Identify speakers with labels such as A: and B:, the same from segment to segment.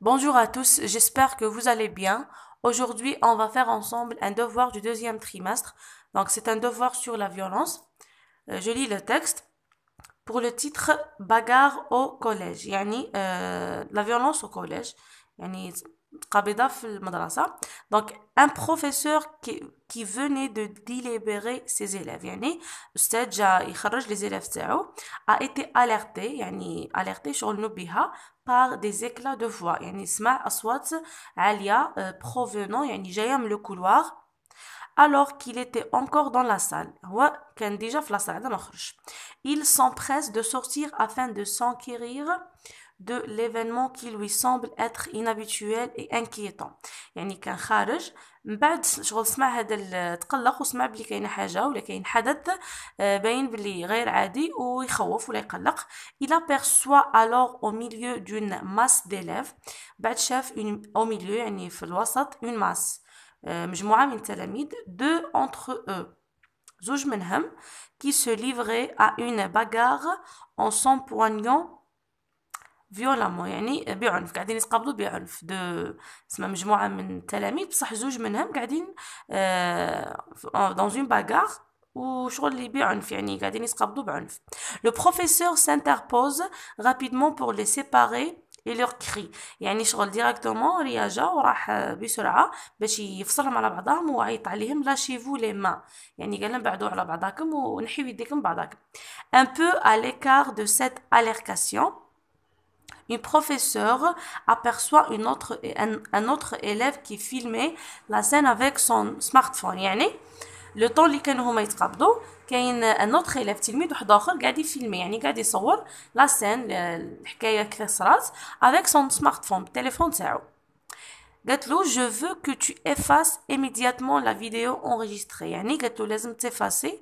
A: Bonjour à tous, j'espère que vous allez bien. Aujourd'hui, on va faire ensemble un devoir du deuxième trimestre. Donc, c'est un devoir sur la violence. Euh, je lis le texte. Pour le titre Bagarre au collège, yani euh, la violence au collège. Qabida ça Donc, un professeur qui, qui venait de délibérer ses élèves, yani, les élèves a été alerté, yani, alerté sur le par des éclats de voix, yani, Sma Aswat Alia, euh, provenant, yani, Jayam le couloir, alors qu'il était encore dans la salle. la Il s'empresse de sortir afin de s'enquérir de l'événement qui lui semble être inhabituel et inquiétant يعني كان خارج من بعد شغل سمع هذا تقلق وسمع بلي كاين حاجه ولا كاين حدث باين بلي غير عادي ويخوف ولا يقلق il aperçoit alors au milieu d'une masse d'élèves بعد شاف au milieu يعني في الوسط une masse مجموعه من التلاميذ deux entre eux زوج منهم qui se livraient à une bagarre en s'empoignant فيولامون يعني بعنف قاعدين يتقابلوا بعنف دو اسمها مجموعه من التلاميذ بصح زوج منهم قاعدين دون اون باغار وشغل اللي بعنف يعني قاعدين يتقابلوا بعنف لو بروفيسور سانتربوز رابيدمون بور لي سيباري اي leur كري يعني شغل ديريكتومون رياجا وراح بسرعه باش يفصلهم على بعضهم وعيط عليهم لاشيفو لي ما يعني قال لهم بعدوا على بعضاكم ونحيو يديكم بعضاكم ان بو ا ليكار دو cette alércation une professeure aperçoit une autre, un, un, autre élève qui filmait la scène avec son smartphone يعني لو طون اللي كانوا هما يتقابضوا كاين ان اوتر ايلاف تلميذ واحد اخر قاعد يفيلمي يعني قاعد يصور لا سين الحكايه كيف صرات افيك سون سمارتفون التليفون تاعو قالت له je veux que tu effaces immédiatement la vidéo enregistrée يعني قالت له لازم تفاسي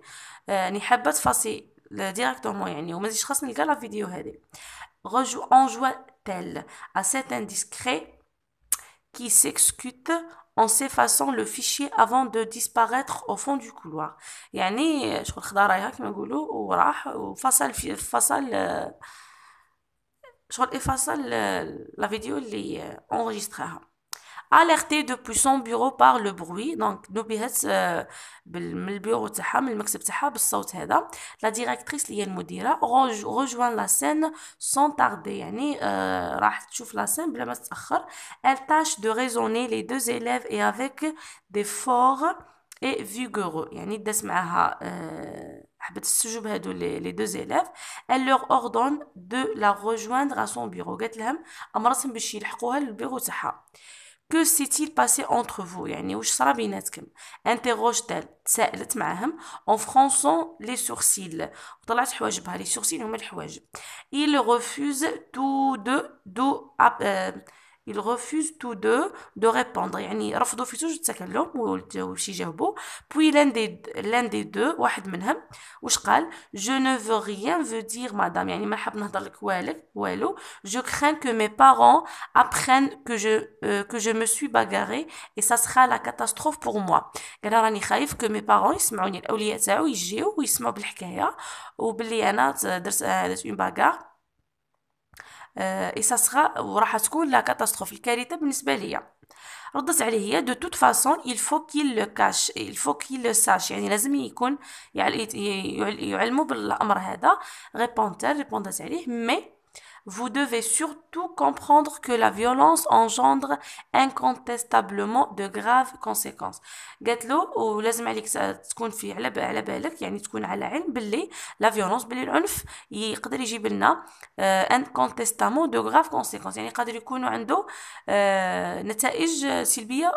A: يعني حابه تفاسي ديريكتومون يعني وما زيدش خاصني نلقى لا فيديو هذه enjoint-elle à cet indiscret qui s'excute en s'effaçant le fichier avant de disparaître au fond du couloir يعني شغل كما نقولوا alerté depuis son bureau par le bruit donc نبهت من البيرو تاعها من المكتب تاعها بالصوت هذا لا ديريكتريس اللي هي المديره رجوان لا سين سون تاردي يعني راح تشوف لا سين بلا ما تتاخر ال تاش دو ريزوني لي دو زيليف اي افيك دي فور اي فيغورو يعني دات معاها حبت السجوب هادو لي دو زيليف ال لوغ اوردون دو لا rejoindre à son bureau قالت لهم امرتهم باش يلحقوها للبيرو تاعها كو سيتيل باسي اونتر فو يعني واش صرا بيناتكم انتيغوجتال تسائلت معاهم اون فرونسون لي سورسيل وطلعت حواجبها لي سورسيل هما الحواجب اي لو ريفوز تو دو دو ils refusent tous deux de répondre يعني رفضوا في زوج التكلم وشي جاوبوا puis l'un des l'un des deux واحد منهم واش قال je ne veux rien veut dire madame يعني ما حاب نهضر لك والك والو je crains que mes parents apprennent que je euh, que je me suis bagarré et ça sera la catastrophe pour moi قال راني خايف que mes parents يسمعوني الاولياء تاعو يجيو ويسمعوا بالحكايه وبلي انا درت درت une bagarre et آه، وراح تكون لا كاتاستروف الكارثه بالنسبه ليا ردت عليه هي دو توت فاسون il faut qu'il le cache il faut qu'il le sache يعني لازم يكون يعلموا بالامر هذا ريبونتر ريبوندات عليه مي « Vous devez surtout comprendre que la violence engendre incontestablement de graves conséquences. » Il a dit qu'il fallait que la violence engendre euh, incontestablement de graves conséquences. Il a dit qu'il fallait qu'il y ait des conséquences négatives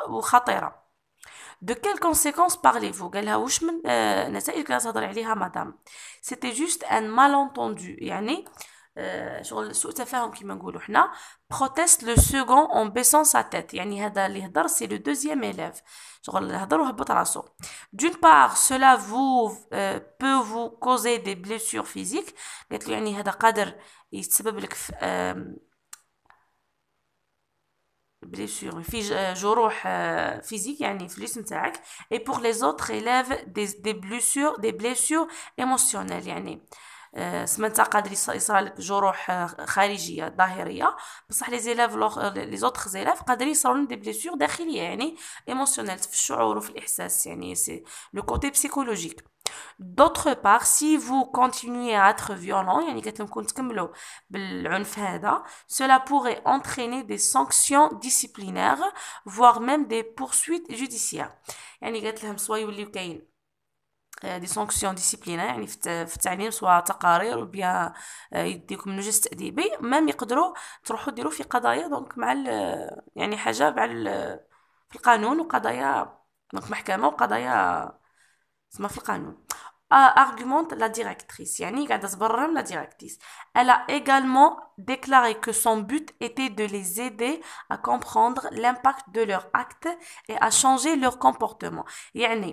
A: ou dangereuses. « De quelles conséquences parlez-vous » Il a dit qu'il n'y avait pas de conséquences négatives, madame. C'était juste un malentendu, آه، شغل سوء تفاهم كيما نقولوا حنا بروتيست لو سكون اون بيسون سا تيت يعني هذا اللي هضر سي لو دوزيام ايليف شغل هضر وهبط راسو دون بار سولا فو بو فو كوزي دي بليسور فيزيك قالت له يعني هذا قادر يتسبب لك بليسور في آه، آه، جروح فيزيك يعني في الجسم تاعك اي بور لي زوتر ايليف دي دي بليسور دي بليسور ايموسيونيل يعني آه، سمنتا قادر يصرالك جروح آه، خارجيه ظاهريه بصح لي زيلاف لي زوطخ زيلاف قادر يصرون دي بليسور داخليه يعني ايموشنيل في الشعور وفي الاحساس يعني سي لو كوتي بسيكولوجيك D'autre part, si vous continuez à être violent, يعني cela pourrait entraîner des sanctions disciplinaires, voire même des poursuites judiciaires. يعني قالت لهم سوا يوليو دي سونكسيون ديسيبلينير يعني في التعليم سواء تقارير وبيا يديكم تروحوا ديروا في قضايا دونك مع يعني حاجه في القانون argumente la directrice. la directrice. Elle a également déclaré que son but était de les aider à comprendre l'impact de leurs actes et à changer leur comportement. Yani,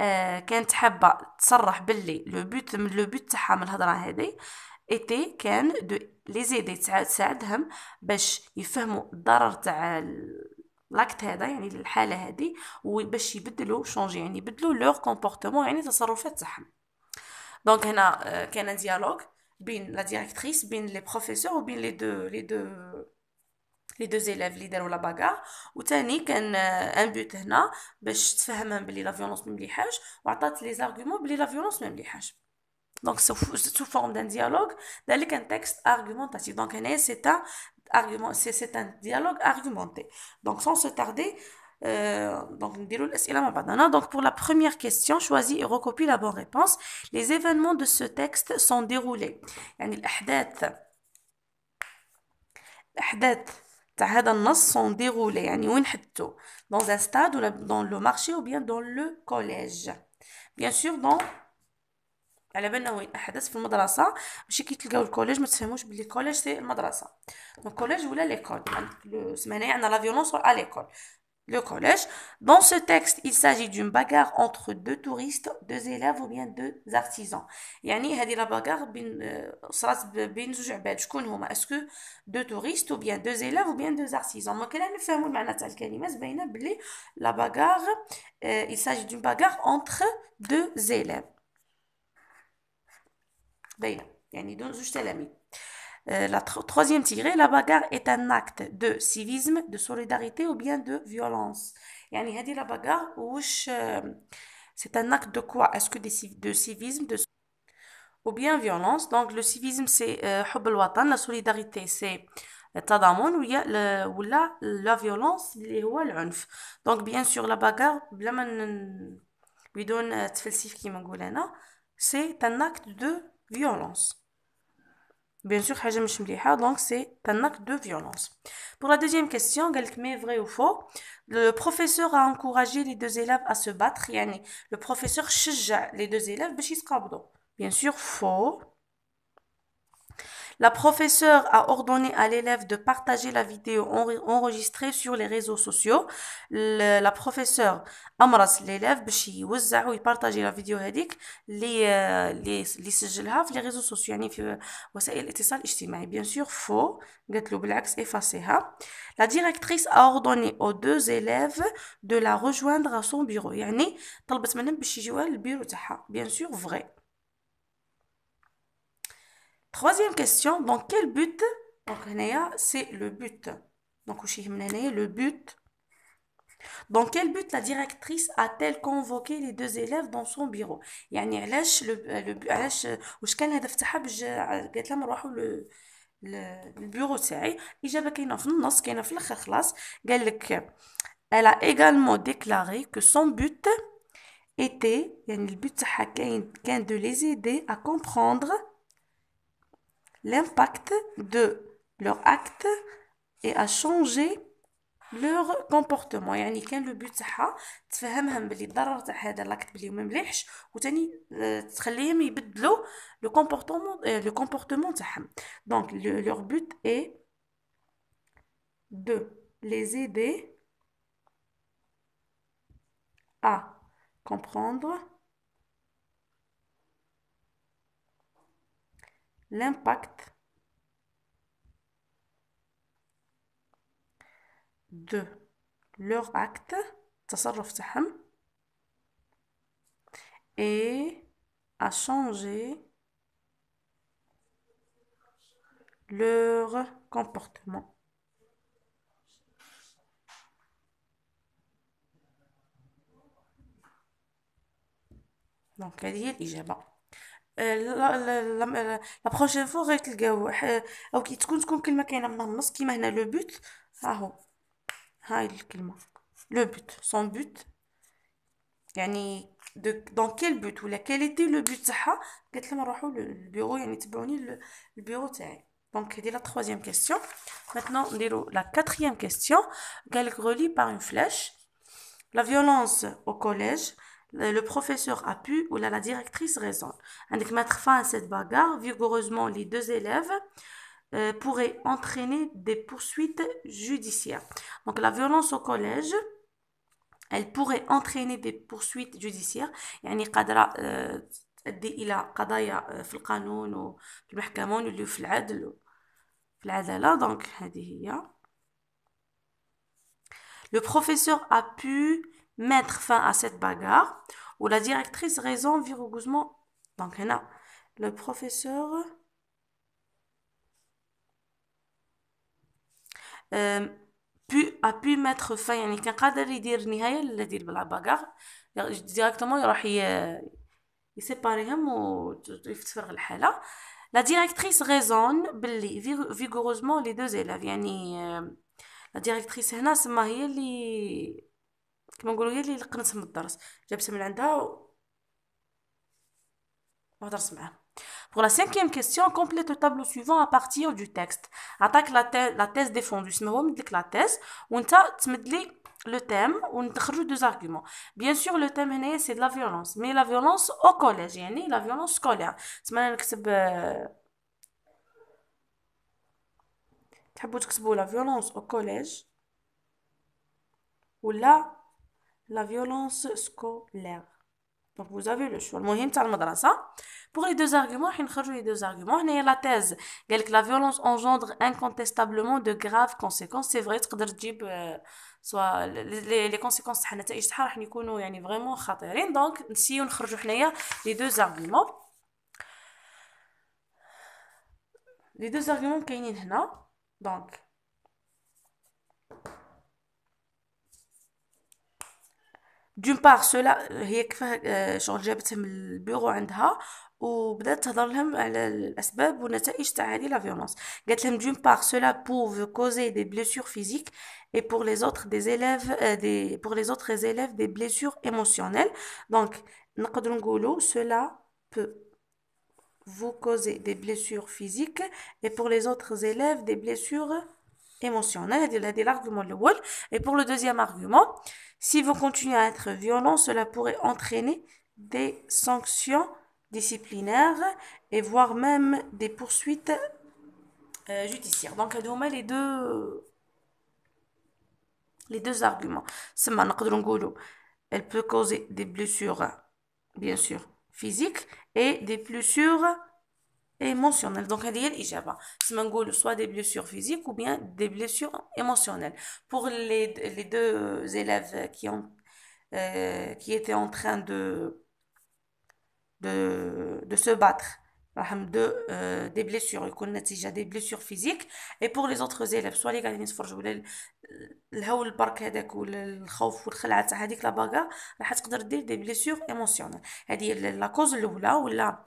A: آه، كانت حابه تصرح باللي لو بوت من لو بوت تاعها من الهضره هذه ايتي كان دو لي زيدي تساعدهم باش يفهموا الضرر تاع لاكت هذا يعني الحاله هذه وباش يبدلوا شونجي يعني يبدلوا لو كومبورتمون يعني تصرفات تاعهم دونك هنا آه، كان ديالوغ بين لا ديريكتريس بين لي بروفيسور وبين لي دو لي دو لي دو زيلاف اللي داروا لا باغا وثاني كان ان بوت هنا باش تفهمهم بلي لا فيولونس مليحاش وعطات لي زارغومون بلي لا Donc, sous forme d'un dialogue, d'aller un texte argumentatif. Donc, c'est un, dialogue argumenté. Donc, sans se tarder, euh, donc, donc, pour la première question, choisis et recopie la bonne réponse. Les événements de ce texte sont déroulés. Yani, تاع هذا النص سون ديغولي يعني وين حدتو دون ان ستاد ولا دون لو مارشي او بيان دون لو كوليج بيان سور دون على بالنا وين احدث في المدرسه ماشي كي تلقاو الكوليج ما تفهموش بلي الكوليج سي المدرسه دونك كوليج ولا ليكول سمعنا يعني لا فيولونس على ليكول le collège. Dans ce texte, il s'agit d'une bagarre entre deux touristes, deux élèves ou bien deux artisans. يعني هذه la bagarre صارت بين زوج عباد Est-ce que deux touristes ou bien deux élèves ou bien deux artisans ما كنا نفهموا المعنى تاع الكلمات باينه بلي la bagarre euh, il s'agit d'une bagarre entre deux élèves باينه يعني دون زوج تلاميذ euh, la troisième tirée, la bagarre est un acte de civisme, de solidarité ou bien de violence. يعني dit la bagarre euh, c'est un acte de quoi Est-ce que de civisme ou bien violence Donc le civisme c'est حب euh, la solidarité c'est tadamon ou ou la violence, اللي هو العنف un acte de violence. بلا Bien sûr, حاجة مش donc c'est un acte de violence. Pour la deuxième question, mais vrai ou faux, le professeur a encouragé les deux élèves à se battre, yani, le professeur شجع les deux élèves Bien sûr, faux. La professeure a ordonné à l'élève de partager la vidéo enregistrée sur les réseaux sociaux. la professeure أمرت l'élève باش يوزع ويبارطاجي لا فيديو هذيك اللي les اللي سجلها في لي ريزو سوسيو يعني في وسائل الاتصال الاجتماعي bien sûr faux قالت له بالعكس effacez la directrice a ordonné aux deux élèves de la rejoindre à son bureau يعني طلبت منهم باش يجيوها للبيرو تاعها bien sûr vrai Troisième question, dans quel but Donc, c'est le but. Donc, le but. Dans quel but la directrice a-t-elle convoqué les deux élèves dans son bureau يعني علاش le, le, علاش واش كان الهدف تاعها باش قالت لهم روحوا le, البيرو تاعي الاجابه كاينه في النص كاينه في الاخر خلاص قال لك elle a également déclaré que son but était يعني البيت تاعها كاين كان de les aider à comprendre l'impact de leur acte et à changer leur comportement يعني كان لو بوت تاعها تفهمهم بلي الضرر تاع هذا لاكت بلي ما مليحش وثاني تخليهم يبدلوا لو كومبورتمون لو كومبورتمون تاعهم دونك leur but est de les aider à comprendre l'impact de leur acte, تصرف تاعهم et à changer leur comportement. Donc, dire, هي الإجابة لا بروشين فوا غيتلقاو او كي تكون تكون كلمه كاينه من النص كيما هنا لو بوت هاهو هاي الكلمه لو بوت سون بوت يعني دو دون كيل بوت ولا كاليتي لو بوت تاعها قالت لهم روحوا للبيرو يعني تبعوني للبيرو تاعي دونك هذه لا ترويزيام كيستيون ماتنو نديرو لا كاتريام كيستيون قالك رولي باغ اون فلاش لا فيولونس او كوليج Euh, le professeur a pu ou la directrice raison. mettre fin à cette bagarre, vigoureusement les deux élèves pourrait euh, pourraient entraîner des poursuites judiciaires. Donc la violence au collège, elle pourrait entraîner des poursuites judiciaires. et قادرة تؤدي إلى قضايا في القانون وفي المحكمة واللي في العدل Le professeur a pu mettre fin à cette bagarre ou la directrice raison vigoureusement donc là le professeur euh, a pu mettre fin à la la يدير il directement il va il sépare الحاله La directrice raisonne vigoureusement les deux élèves. Euh, la directrice, c'est هي اللي كما نقولوا هي اللي لقنت من الدرس جابت من عندها و... وهضرت معاه Pour la cinquième question, complète le tableau suivant à partir du texte. Attaque la, thèse, la thèse défendue. la thèse. On le thème. On deux arguments. Bien sûr, le thème, c'est de la violence. Mais la violence au collège. La violence scolaire. تحبوا تكتبوا لا فيولونس او كوليج ولا la violence scolaire donc vous avez le choix pour les deux arguments les deux arguments on a la thèse que la violence engendre incontestablement de graves conséquences c'est vrai euh, soit les conséquences vraiment donc si on les deux arguments les deux arguments donc d'une part cela peut bureau d'une part cela peut causer des blessures physiques et pour les autres élèves euh, des pour les autres élèves des blessures émotionnelles donc cela peut vous causer des blessures physiques et pour les autres élèves des blessures émotionnelles émotionnel, c'est l'argument le wall. Et pour le deuxième argument, si vous continuez à être violent, cela pourrait entraîner des sanctions disciplinaires et voire même des poursuites euh, judiciaires. Donc, à les deux, les deux arguments. Elle peut causer des blessures, bien sûr, physiques et des blessures émotionnel donc هذه هي الاجابه تسمى soit des blessures physiques ou bien des blessures émotionnelles pour les, les deux élèves qui ont euh, qui étaient en train de de, de se battre de, euh, des blessures, des blessures physiques. Et pour les autres élèves, soit les الهو البرك هذاك ولا الخوف والخلعه تاع هذيك لا باغا راح تقدر دير دي بليسيور ايموسيونيل هذه لا كوز الاولى ولا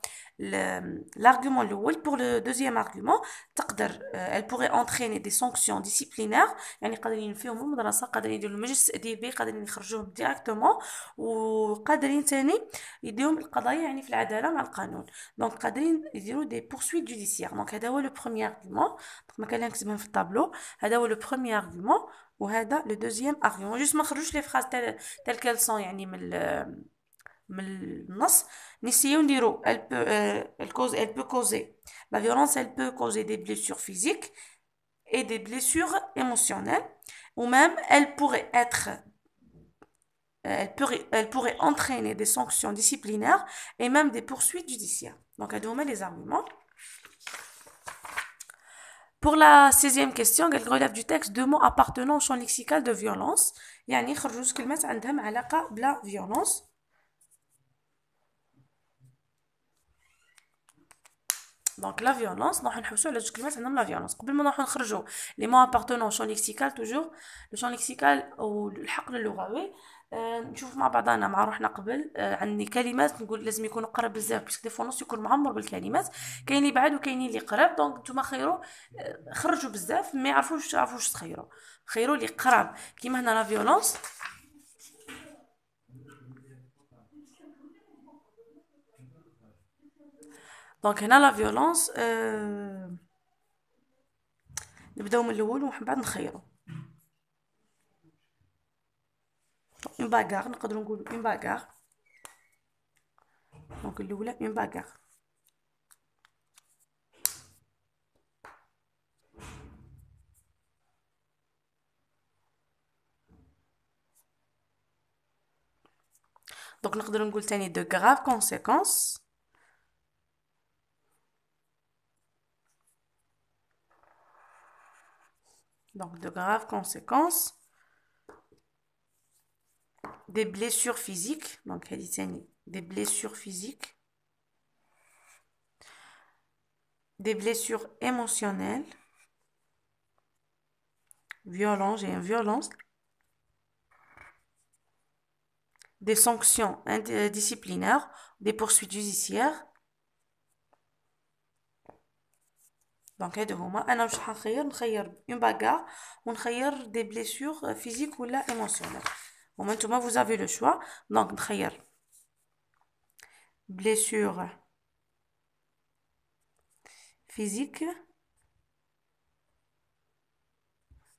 A: لارغومون الاول بور لو دوزيام ارغومون تقدر ال بوغي اونتريني دي سانكسيون ديسيبلينير يعني قادرين ينفيهم المدرسه قادرين يديروا المجلس التاديبي قادرين يخرجوهم ديريكتومون وقادرين ثاني يديهم القضايا يعني في العداله مع القانون دونك قادرين يديروا دي بورسويت جوديسيير دونك هذا هو لو بروميير ارغومون دونك ما كان في الطابلو هذا هو لو بروميير ارغومون وهذا لو دوزيام ارغيومون جوست ما نخرجوش لي فراز تال تال كالسون يعني euh، elle cause elle la violence peut causer des blessures physiques et des blessures émotionnelles ou même elle pourrait être euh, elle elle pourrait entraîner des sanctions disciplinaires et même des poursuites judiciaires. Donc, mettre les arguments. Pour la sixième question, elle relève du texte deux mots appartenant au champ lexical de violence. يعني يخرجوا جوج كلمات عندهم علاقة بلا فيولونس دونك لا فيولونس نروحو نحوسو على جوج كلمات عندهم لا فيولونس قبل ما نروحو نخرجو لي مو ابارتونون شون ليكسيكال توجور لو شون ليكسيكال او الحقل اللغوي آه، نشوف مع بعضنا مع روحنا قبل آه، عندي كلمات نقول لازم يكون قرب بزاف باسكو دي يكون معمر بالكلمات كاين اللي بعاد وكاين اللي قراب دونك نتوما خيرو آه، خرجوا بزاف ما يعرفوش يعرفوش تخيروا خيروا اللي قراب كيما هنا لا فيولونس دونك هنا لا فيولونس آه نبداو من الاول ومن بعد نخيرو une bagarre, nous avons une bagarre. Donc, le voulait une bagarre. Donc, nous avons une de graves conséquences. Donc, de graves conséquences des blessures physiques, donc des blessures physiques, des blessures émotionnelles, violence et violence, des sanctions euh, disciplinaires, des poursuites judiciaires. Donc, une bagarre, des blessures euh, physiques ou émotionnelles maintenant vous avez le choix donc blessure physique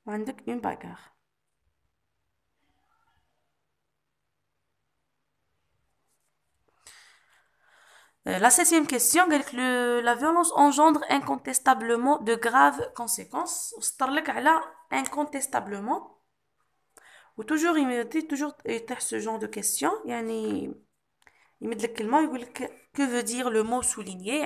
A: une bagarre euh, La septième question, la violence engendre incontestablement de graves conséquences. incontestablement ou toujours, il toujours toujours ce genre de questions. Il met le mot, que veut dire le mot souligné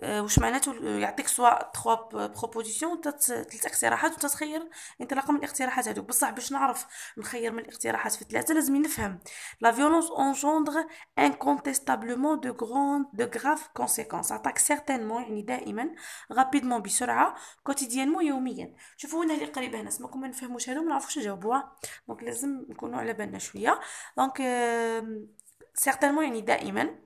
A: آه، واش معناته يعطيك سوا تخوا بروبوزيسيون تلت اقتراحات وتتخير انطلاقا من الاقتراحات هذوك بصح باش نعرف نخير من الاقتراحات في ثلاثه لازم نفهم لا فيولونس اونجوندغ انكونتيستابلومون دو غران دو غراف كونسيكونس عطاك سيرتينمون يعني دائما غابيدمون بسرعه كوتيديانمون يوميا شوفوا هنا اللي قريبه هنا سماكم ما نفهموش هادو ما نعرفوش نجاوبوها دونك لازم نكونوا على بالنا شويه دونك سيرتينمون يعني دائما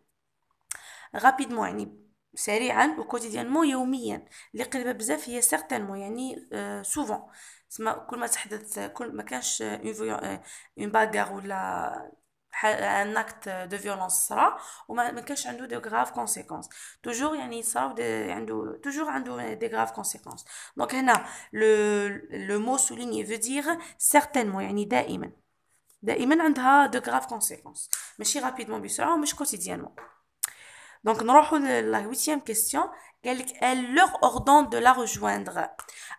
A: غابيدمون يعني سريعا او كوتيديانمون يوميا اللي قريبه بزاف هي سيغتانمون يعني سوفون آه، تسمى كل ما تحدث كل ما كانش اون آه، باغار ولا ان اكت دو فيولونس صرا وما كانش عنده دو غراف كونسيكونس توجور يعني صراو عنده توجور عنده دي غراف كونسيكونس دونك هنا لو لو مو سوليني فو دير سيغتانمون يعني دائما دائما عندها دو غراف كونسيكونس ماشي رابيدمون بسرعه ومش كوتيديانمون Donc, nous allons la huitième question. elle Elle leur ordonne de la rejoindre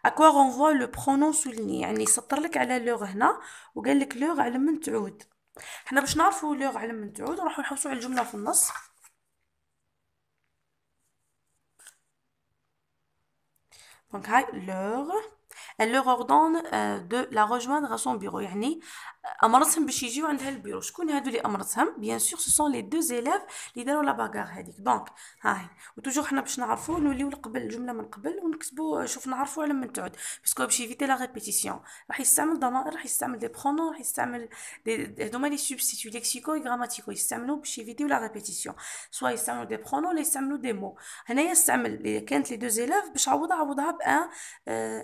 A: À quoi renvoie le pronom souligné Il y a une question qui est ou et il y leur » à question qui est là. Nous allons voir la question qui est nous allons voir la question qui est là. Donc, leur, elle leur ordonne euh, de la rejoindre à son bureau. امرتهم باش يجيو عند البيرو شكون هادو اللي امرتهم بيان سور سو سون لي دو زيلاف اللي داروا لا باغار هذيك دونك ها هي وتوجور حنا باش نعرفوا نوليو لقبل الجمله من قبل ونكتبوا شوف نعرفوا على من تعود باسكو باش يفيتي لا ريبيتيسيون راح يستعمل ضمائر راح يستعمل دي برونون راح يستعمل دي هذوما لي سوبستيتو ليكسيكو غراماتيكو يستعملوا باش يفيتيو لا ريبيتيسيون سوا يستعملوا دي برونون ولا يستعملوا دي مو هنايا استعمل كانت لي دو زيلاف باش عوضها عوضها بان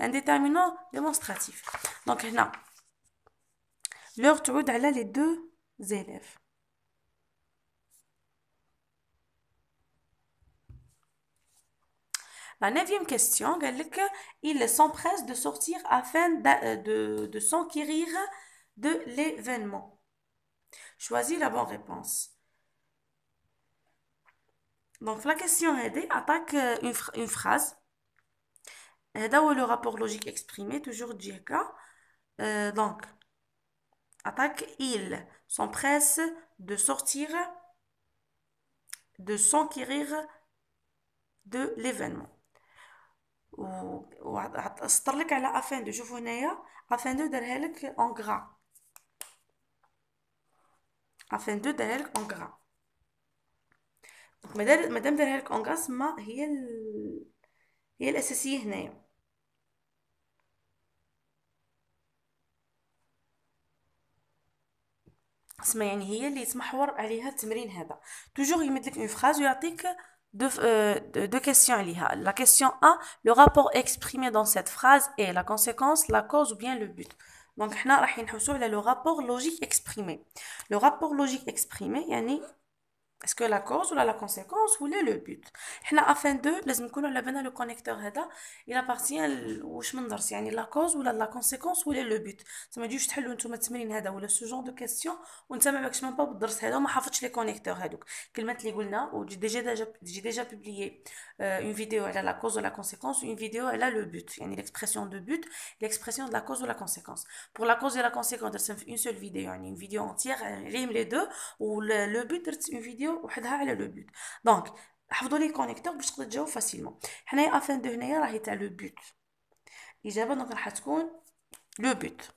A: ان ديتيرمينون ديمونستراتيف دونك هنا L'heure tourne d'aller les deux élèves. La neuvième question, il s'empresse de sortir afin euh, de, s'enquérir de l'événement. Choisis la bonne réponse. Donc, la question aidée attaque euh, une, phrase. Là où le rapport logique exprimé, toujours JK. Euh, donc, Attaque, s'empresse de sortir, de s'enquérir de l'événement. وسطر à, على afin de شوفو هنايا afin دو دارها لك gras. غرا Afin de دارها en gras. غرا اسمها يعني هي اللي يتمحور عليها التمرين هذا توجور يمد لك اون فراز ويعطيك deux, euh, deux questions عليها la question 1 le rapport exprimé dans cette phrase est la conséquence la cause ou bien le but donc حنا راح نحوسوا على le rapport logique exprimé le rapport logique exprimé يعني Est-ce que la cause ou la conséquence ou le but afin de, les miculons, les bénévoles, le connecteur, il appartient, à la cause ou la conséquence ou le but. Je me dis juste, je me demande si ou le genre de question, ou je ne sais même pas si c'est le je me demande si le connecteur. Donc, qu'il met les j'ai déjà publié euh, une vidéo, elle a la cause ou la conséquence, une vidéo, elle a le but. Il y a l'expression de but, l'expression de la cause ou la conséquence. Pour la cause et la conséquence, c'est une seule vidéo, une vidéo entière, les deux, ou le but, c'est une vidéo. فيديو وحدها على لو بوت دونك حفظوا لي كونيكتور باش تقدروا تجاوب فاسيلمون حنايا افان دو هنايا راهي تاع لو بوت الاجابه دونك راح تكون لو بوت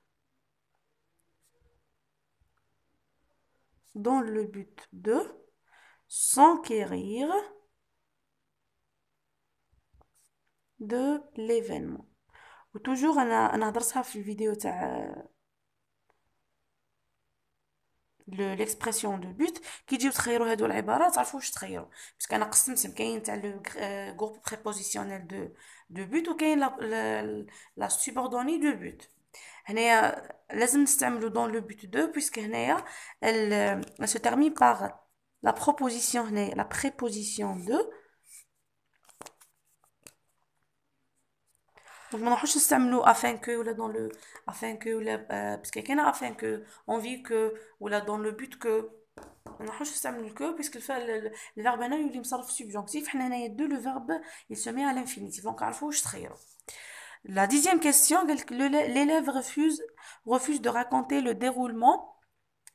A: dans le but de s'enquérir de l'événement. Ou toujours, on a, on dans vidéo l'expression de but qui dit tu as les il parce a le euh, groupe prépositionnel de but ou la la subordonnée de but euh, elle لازم نستعملو le لو بوت دو بويسك de » on afin que que dans le but que on puisque le, verbe il est subjonctif a deux le verbe se met à l'infinitif donc il faut la dixième question, l'élève refuse, refuse de raconter le déroulement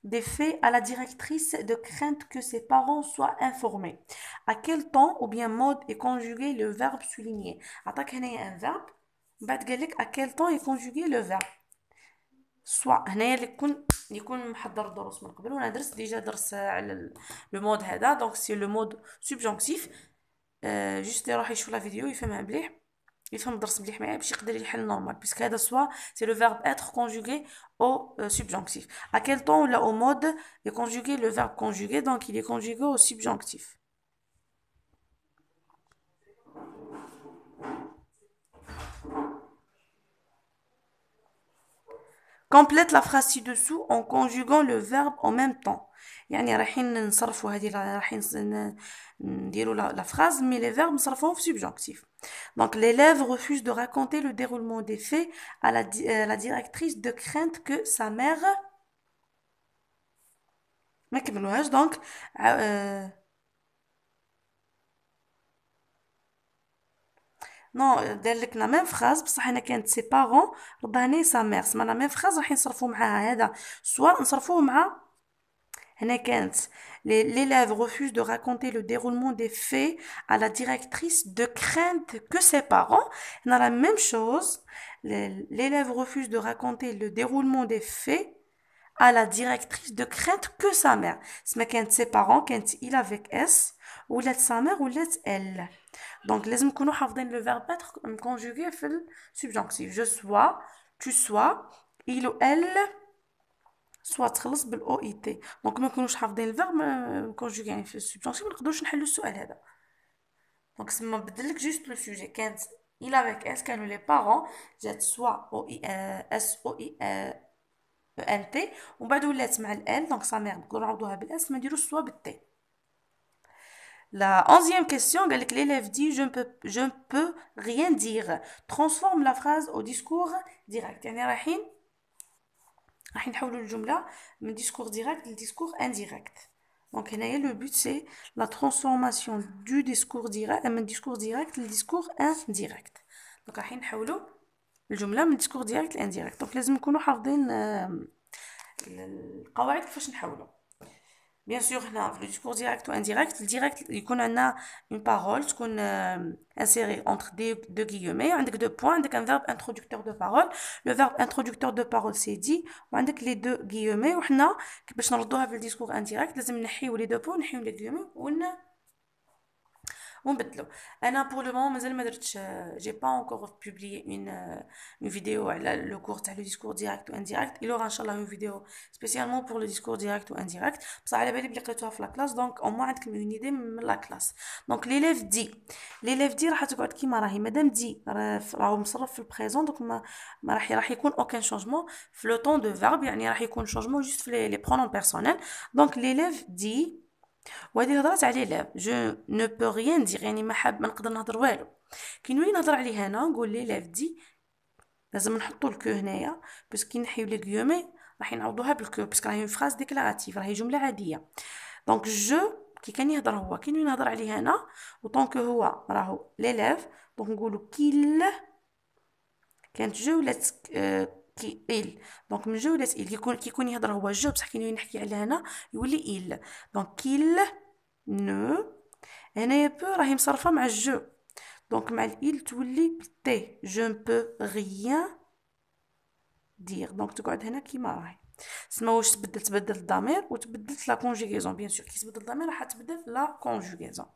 A: des faits à la directrice de crainte que ses parents soient informés. À quel temps ou bien mode est conjugué le verbe souligné Attaque un verbe. à quel temps est conjugué le verbe Soit, il y a un le mode من قبل déjà la vidéo il le mode Hada donc c'est le mode euh, il faut que c'est le verbe être conjugué au euh, subjonctif. À quel temps, là, au mode, est conjugué le verbe conjugué Donc, il est conjugué au subjonctif. Complète la phrase ci-dessous en conjuguant le verbe en même temps. يعني رايحين نصرفوا هذه رايحين نديروا لا فراز مي لي فيرب نصرفوهم في سبجونكتيف Donc l'élève refuse de raconter le déroulement des faits à la, euh, la directrice de crainte que sa mère ما كملوهاش دونك نو دار لك لا ميم فراز بصح انا كانت سي بارون رباني سا مير سما لا ميم فراز راح نصرفو معاها هذا سوا نصرفوه مع L'élève refuse de raconter le déroulement des faits à la directrice de crainte que ses parents. Dans la même chose, l'élève refuse de raconter le déroulement des faits à la directrice de crainte que sa mère. Ce de ses parents, quand il avec S, ou l'aide sa mère, ou l'aide elle. Donc, les nous avons le verbe être conjugué le subjonctif. Je sois, tu sois, il ou elle. سوا تخلص بالاو اي تي دونك ما نكونوش حافظين الفيرب يعني في السبجونتيف ما نقدروش نحلوا السؤال هذا دونك سما بدلك جوست لو سوجي كانت الى افيك اس كانوا لي بارون جات سوا او اي اس او اي او ان تي ومن بعد ولات مع الان دونك سا ميرد نقدروا نعوضوها بالاس ما نديروش سوا بالتي La onzième question, l'élève dit je ne, peux, je ne peux rien dire. Transforme la phrase au discours direct. راح نحولوا الجمله من ديسكور ديريكت لديسكور انديريكت دونك هنايا لو بوت سي لا ترانسفورماسيون دو ديسكور ديريكت من ديسكور ديريكت لديسكور انديريكت دونك راح نحولوا الجمله من ديسكور ديريكت لانديريكت دونك لازم نكونوا حافظين القواعد كيفاش نحولوا بيان سور هنا في لو ديسكور ديريكت و انديريكت الديريكت يكون عندنا اون بارول تكون انسيري اونتر دي دو غيومي عندك دو بوين عندك ان فيرب انترودكتور دو بارول لو فيرب انترودكتور دو بارول سي دي وعندك لي دو غيومي وحنا باش نردوها في الديسكور انديريكت لازم نحيو لي دو بوين نحيو لي غيومي ون Pour le moment, je n'ai pas encore publié une vidéo sur le discours direct ou indirect. Il y aura une vidéo spécialement pour le discours direct ou indirect. Mais je vais la publier dans la classe. Donc, on m'a être une idée dans la classe. Donc, l'élève dit. L'élève dit, il va dire ce qu'il ne veut pas dire. L'élève dit, il va dire ce qu'il ne veut il n'y aura aucun changement dans le temps de verbe. Il y aura un changement juste dans les pronoms personnels. Donc, l'élève dit. وهذه هضرات عليه لا جو نو بو ريان دير يعني ما حاب ما نقدر نهضر والو كي نولي نهضر عليه انا نقول ليه لاف دي لازم نحطو الكو هنايا باش كي نحيو لي غيومي راح نعوضوها بالكو باسكو راهي فراز ديكلاراتيف راهي جمله عاديه دونك جو كي كان يهضر هو كي نولي نهضر عليه انا وطونك هو راهو ليلاف دونك نقولو كيل كانت جو ولات كي إل دونك من ولات إل كيكون كيكون يهضر هو جو بصح كي نحكي على هنا يولي إل دونك كيل نو هنايا بو راهي مصرفة مع الجو دونك مع الإل تولي تي جو بو غيان دير دونك تقعد هنا كيما راهي سما واش تبدل تبدل الضمير وتبدلت لا كونجيغيزون بيان سور كي تبدل الضمير راح تبدل لا كونجيغيزون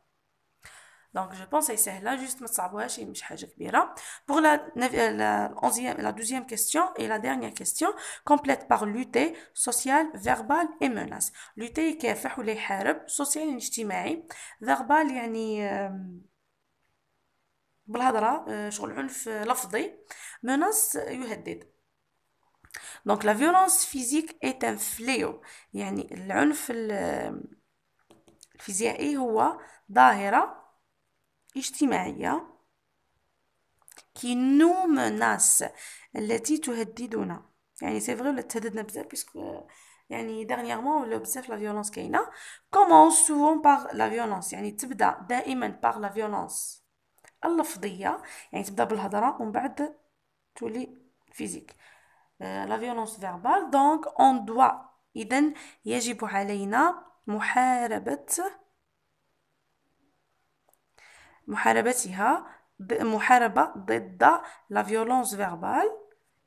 A: دونك جو بونس هي سهله جوست ما تصعبوهاش هي مش حاجه كبيره بوغ لا لا 11 لا دوزيام كيستيون اي لا ديرنيير كيستيون كومبليت باغ لوتي سوسيال فيربال اي مناس لوتي يكافح ولا يحارب سوسيال اجتماعي فيربال يعني بالهضره شغل عنف لفظي مناس يهدد دونك لا فيولونس فيزيك ايت ان فليو يعني العنف الفيزيائي هو ظاهره اجتماعية كنوم نوم ناس التي تهددنا يعني سي فري ولا تهددنا بزاف بيسكو يعني dernièrement ولا بزاف لا فيولونس كاينه كومونس سوفون باغ لا فيولونس يعني تبدا دائما باغ لا فيولونس اللفظيه يعني تبدا بالهضره ومن بعد تولي فيزيك لا فيولونس فيربال دونك اون دوا اذا يجب علينا محاربه محاربتها محاربة ضد لا فيولونس فيربال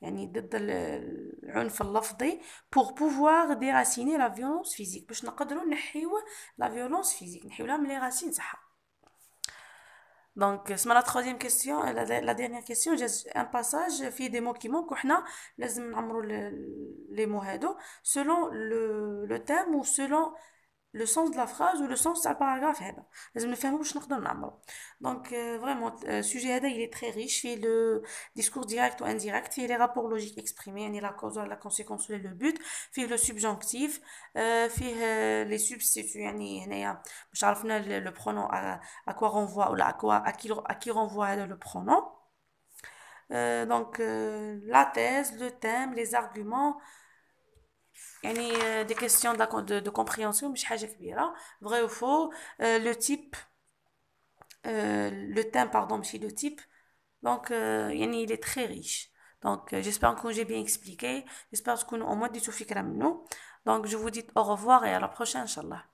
A: يعني ضد العنف اللفظي بوغ بوفوار ديراسيني لا فيولونس فيزيك باش نقدروا نحيو لا فيولونس فيزيك نحيولها من لي راسين تاعها دونك سما لا تخوازيام كيسيون لا ديرنيير كيسيون جاز ان باساج فيه دي مو كي مونك وحنا لازم نعمرو لي مو هادو سولون لو تام و سولون le sens de la phrase ou le sens paragraphe. paragraphe. Eh ben, je Donc, euh, vraiment, le euh, sujet il est très riche. Il le discours direct ou indirect, il les rapports logiques exprimés, il la cause, la conséquence, le but, il le subjonctif, euh, il les substituts, il y a le pronom à, quoi renvoie, ou à, quoi, à qui renvoie le pronom. Donc, la thèse, le thème, les arguments il y a des questions de compréhension, je vrai ou faux, euh, le type, euh, le thème pardon, mais le type donc euh, il est très riche donc j'espère que j'ai bien expliqué, j'espère qu'on au moins du soufikam nous donc je vous dis au revoir et à la prochaine inshallah.